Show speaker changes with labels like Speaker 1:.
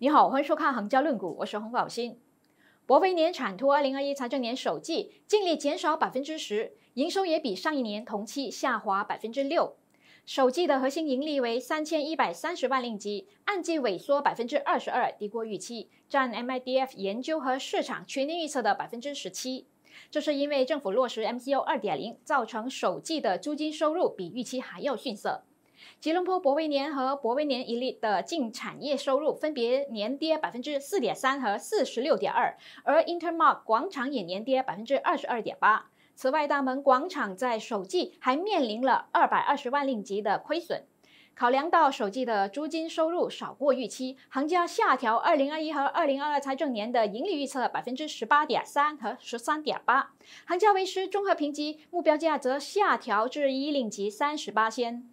Speaker 1: 你好，欢迎收看《恒交论股》，我是洪宝新。博威年产托二零二一财政年首季净利减少百分之十，营收也比上一年同期下滑百分之六。首季的核心盈利为三千一百三十万令吉，按季萎缩百分之二十二，低过预期，占 MIDF 研究和市场全年预测的百分之十七。这是因为政府落实 MCO 二点零，造成首季的租金收入比预期还要逊色。吉隆坡博威年和博威年一例的净产业收入分别年跌百分之四点三和四十六点二，而 Intermark 广场也年跌百分之二十二点八。此外，大门广场在首季还面临了二百二十万令吉的亏损。考量到首季的租金收入少过预期，行家下调二零二一和二零二二财政年的盈利预测百分之十八点三和十三点八。行家维持综合评级，目标价则下调至一令吉三十八仙。